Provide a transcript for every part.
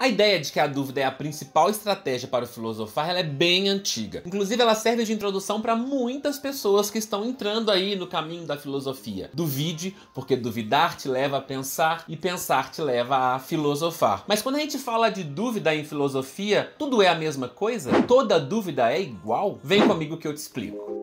A ideia de que a dúvida é a principal estratégia para o filosofar é bem antiga. Inclusive, ela serve de introdução para muitas pessoas que estão entrando aí no caminho da filosofia. Duvide, porque duvidar te leva a pensar e pensar te leva a filosofar. Mas quando a gente fala de dúvida em filosofia, tudo é a mesma coisa? Toda dúvida é igual? Vem comigo que eu te explico.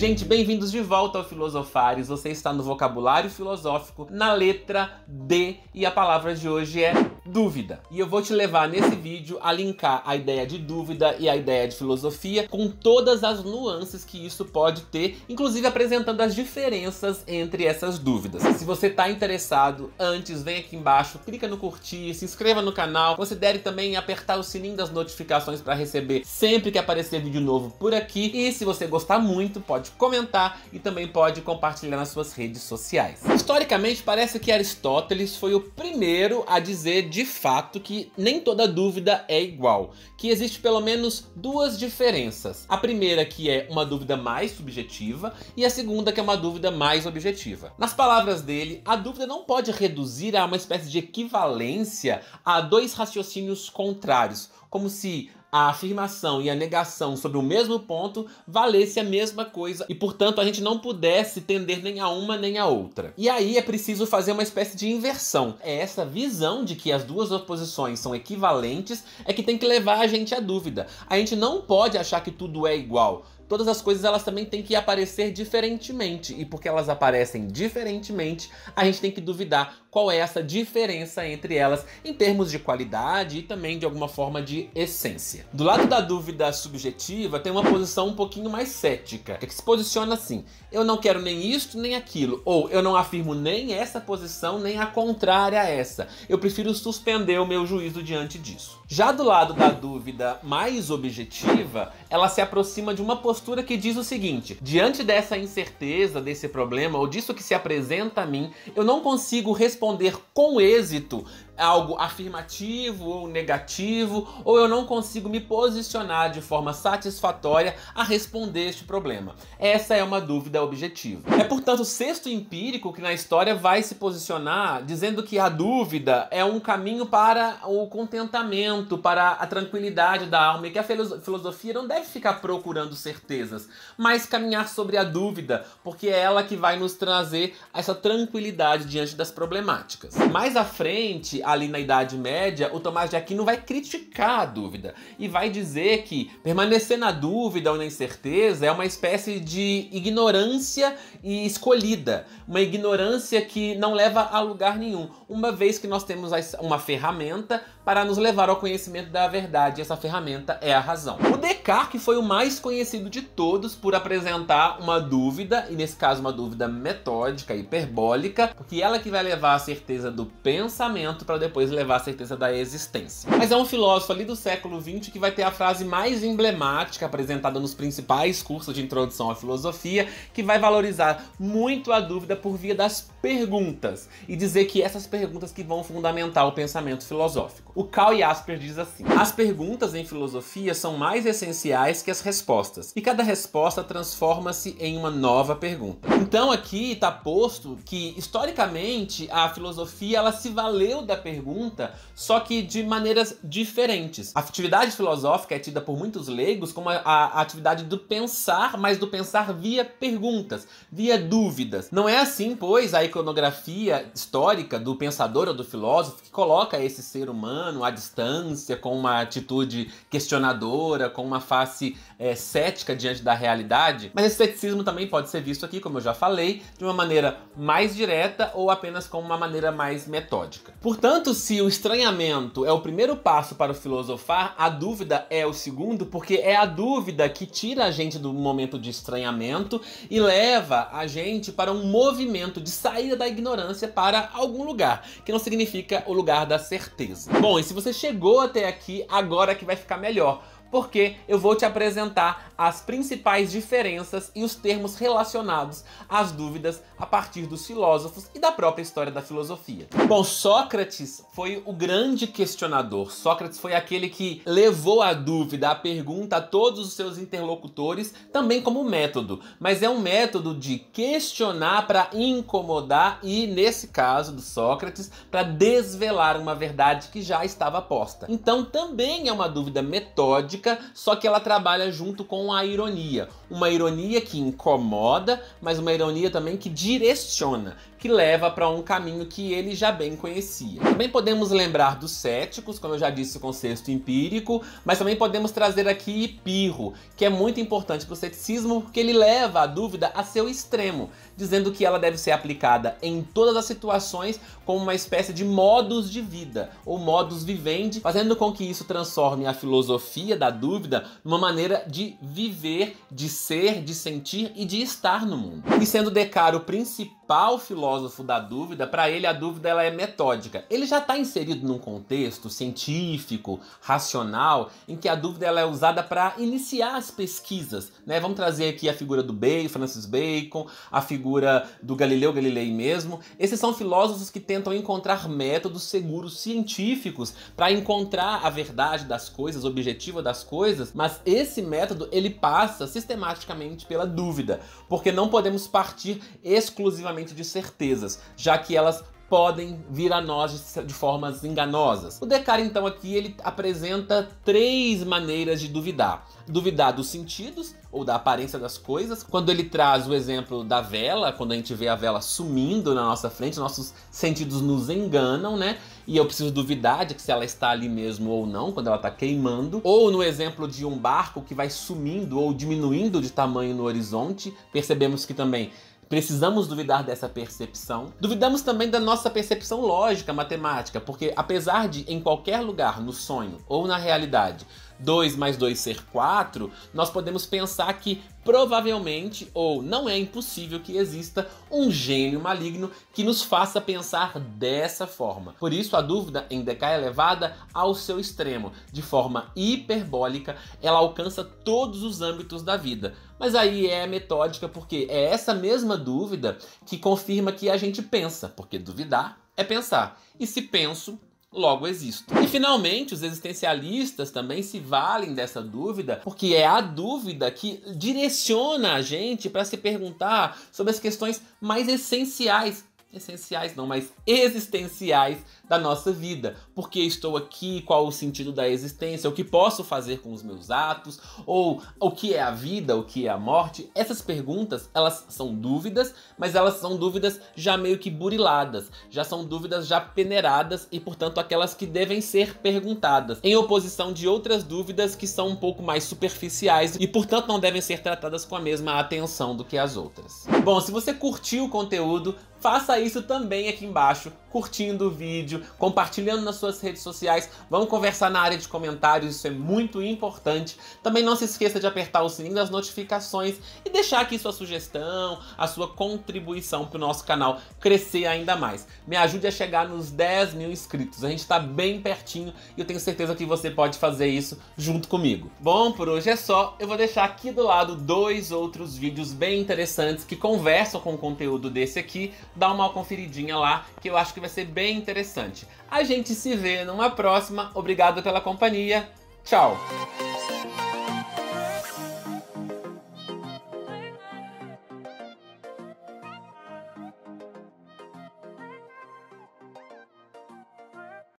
Gente, bem-vindos de volta ao Filosofares. Você está no vocabulário filosófico, na letra D, e a palavra de hoje é dúvida. E eu vou te levar nesse vídeo a linkar a ideia de dúvida e a ideia de filosofia com todas as nuances que isso pode ter, inclusive apresentando as diferenças entre essas dúvidas. Se você está interessado, antes vem aqui embaixo, clica no curtir, se inscreva no canal, considere também apertar o sininho das notificações para receber sempre que aparecer vídeo novo por aqui. E se você gostar muito, pode comentar e também pode compartilhar nas suas redes sociais. Historicamente, parece que Aristóteles foi o primeiro a dizer de de fato que nem toda dúvida é igual, que existe pelo menos duas diferenças. A primeira que é uma dúvida mais subjetiva e a segunda que é uma dúvida mais objetiva. Nas palavras dele, a dúvida não pode reduzir a uma espécie de equivalência a dois raciocínios contrários, como se a afirmação e a negação sobre o mesmo ponto valesse a mesma coisa e, portanto, a gente não pudesse tender nem a uma nem a outra. E aí é preciso fazer uma espécie de inversão. É essa visão de que as duas oposições são equivalentes é que tem que levar a gente à dúvida. A gente não pode achar que tudo é igual todas as coisas elas também têm que aparecer diferentemente. E porque elas aparecem diferentemente, a gente tem que duvidar qual é essa diferença entre elas em termos de qualidade e também de alguma forma de essência. Do lado da dúvida subjetiva, tem uma posição um pouquinho mais cética, é que se posiciona assim: eu não quero nem isto nem aquilo, ou eu não afirmo nem essa posição nem a contrária a essa. Eu prefiro suspender o meu juízo diante disso. Já do lado da dúvida mais objetiva, ela se aproxima de uma postura que diz o seguinte: diante dessa incerteza, desse problema ou disso que se apresenta a mim, eu não consigo responder responder com êxito é algo afirmativo ou negativo, ou eu não consigo me posicionar de forma satisfatória a responder este problema. Essa é uma dúvida objetiva. É, portanto, o sexto empírico que na história vai se posicionar dizendo que a dúvida é um caminho para o contentamento, para a tranquilidade da alma e que a filosofia não deve ficar procurando certezas, mas caminhar sobre a dúvida, porque é ela que vai nos trazer essa tranquilidade diante das problemáticas. Mais à frente, ali na Idade Média, o Tomás de Aquino vai criticar a dúvida e vai dizer que permanecer na dúvida ou na incerteza é uma espécie de ignorância e escolhida, uma ignorância que não leva a lugar nenhum, uma vez que nós temos uma ferramenta para nos levar ao conhecimento da verdade. Essa ferramenta é a razão. O Descartes foi o mais conhecido de todos por apresentar uma dúvida, e nesse caso uma dúvida metódica, hiperbólica, porque ela que vai levar à certeza do pensamento para depois levar à certeza da existência. Mas é um filósofo ali do século XX que vai ter a frase mais emblemática apresentada nos principais cursos de introdução à filosofia, que vai valorizar muito a dúvida por via das perguntas e dizer que essas perguntas que vão fundamentar o pensamento filosófico. O Cal e Asper diz assim: As perguntas em filosofia são mais essenciais que as respostas, e cada resposta transforma-se em uma nova pergunta. Então aqui está posto que historicamente a filosofia ela se valeu da pergunta, só que de maneiras diferentes. A atividade filosófica é tida por muitos leigos como a, a atividade do pensar, mas do pensar via perguntas, via dúvidas. Não é assim, pois, a iconografia histórica do pensador ou do filósofo que coloca esse ser humano humano, à distância, com uma atitude questionadora, com uma face é, cética diante da realidade. Mas esse ceticismo também pode ser visto aqui, como eu já falei, de uma maneira mais direta ou apenas como uma maneira mais metódica. Portanto, se o estranhamento é o primeiro passo para o filosofar, a dúvida é o segundo, porque é a dúvida que tira a gente do momento de estranhamento e leva a gente para um movimento de saída da ignorância para algum lugar, que não significa o lugar da certeza. Bom, bom, e se você chegou até aqui, agora que vai ficar melhor porque eu vou te apresentar as principais diferenças e os termos relacionados às dúvidas a partir dos filósofos e da própria história da filosofia. Bom, Sócrates foi o grande questionador. Sócrates foi aquele que levou a dúvida, a pergunta a todos os seus interlocutores, também como método, mas é um método de questionar para incomodar e, nesse caso do Sócrates, para desvelar uma verdade que já estava posta. Então também é uma dúvida metódica só que ela trabalha junto com a ironia. Uma ironia que incomoda, mas uma ironia também que direciona, que leva para um caminho que ele já bem conhecia. Também podemos lembrar dos céticos, como eu já disse com o sexto empírico, mas também podemos trazer aqui Pirro, que é muito importante para o ceticismo porque ele leva a dúvida a seu extremo dizendo que ela deve ser aplicada em todas as situações como uma espécie de modus de vida ou modus vivendi, fazendo com que isso transforme a filosofia da dúvida numa maneira de viver, de ser, de sentir e de estar no mundo. E sendo Descartes o principal o filósofo da dúvida, para ele a dúvida ela é metódica. Ele já está inserido num contexto científico, racional, em que a dúvida ela é usada para iniciar as pesquisas. Né? Vamos trazer aqui a figura do Bacon, Francis Bacon, a figura do Galileu Galilei mesmo. Esses são filósofos que tentam encontrar métodos seguros científicos para encontrar a verdade das coisas, objetiva das coisas, mas esse método ele passa sistematicamente pela dúvida, porque não podemos partir exclusivamente necessariamente de certezas, já que elas podem vir a nós de formas enganosas. O Descartes, então, aqui ele apresenta três maneiras de duvidar. Duvidar dos sentidos ou da aparência das coisas, quando ele traz o exemplo da vela, quando a gente vê a vela sumindo na nossa frente, nossos sentidos nos enganam, né? E eu preciso duvidar de que se ela está ali mesmo ou não, quando ela está queimando. Ou no exemplo de um barco que vai sumindo ou diminuindo de tamanho no horizonte, percebemos que também Precisamos duvidar dessa percepção. Duvidamos também da nossa percepção lógica, matemática, porque apesar de em qualquer lugar, no sonho ou na realidade, 2 mais 2 ser 4, nós podemos pensar que provavelmente ou não é impossível que exista um gênio maligno que nos faça pensar dessa forma. Por isso, a dúvida em DK é levada ao seu extremo. De forma hiperbólica, ela alcança todos os âmbitos da vida. Mas aí é metódica, porque é essa mesma dúvida que confirma que a gente pensa, porque duvidar é pensar. E se penso, logo existo. E finalmente, os existencialistas também se valem dessa dúvida, porque é a dúvida que direciona a gente para se perguntar sobre as questões mais essenciais essenciais não, mas existenciais da nossa vida. Por que estou aqui? Qual o sentido da existência? O que posso fazer com os meus atos? Ou o que é a vida? O que é a morte? Essas perguntas, elas são dúvidas, mas elas são dúvidas já meio que buriladas, já são dúvidas já peneiradas e, portanto, aquelas que devem ser perguntadas, em oposição de outras dúvidas que são um pouco mais superficiais e, portanto, não devem ser tratadas com a mesma atenção do que as outras. Bom, se você curtiu o conteúdo, faça isso também aqui embaixo curtindo o vídeo, compartilhando nas suas redes sociais. Vamos conversar na área de comentários, isso é muito importante. Também não se esqueça de apertar o sininho das notificações e deixar aqui sua sugestão, a sua contribuição para o nosso canal crescer ainda mais. Me ajude a chegar nos 10 mil inscritos, a gente está bem pertinho e eu tenho certeza que você pode fazer isso junto comigo. Bom, por hoje é só, eu vou deixar aqui do lado dois outros vídeos bem interessantes que conversam com o conteúdo desse aqui. Dá uma conferidinha lá que eu acho que que vai ser bem interessante. A gente se vê numa próxima. Obrigado pela companhia. Tchau!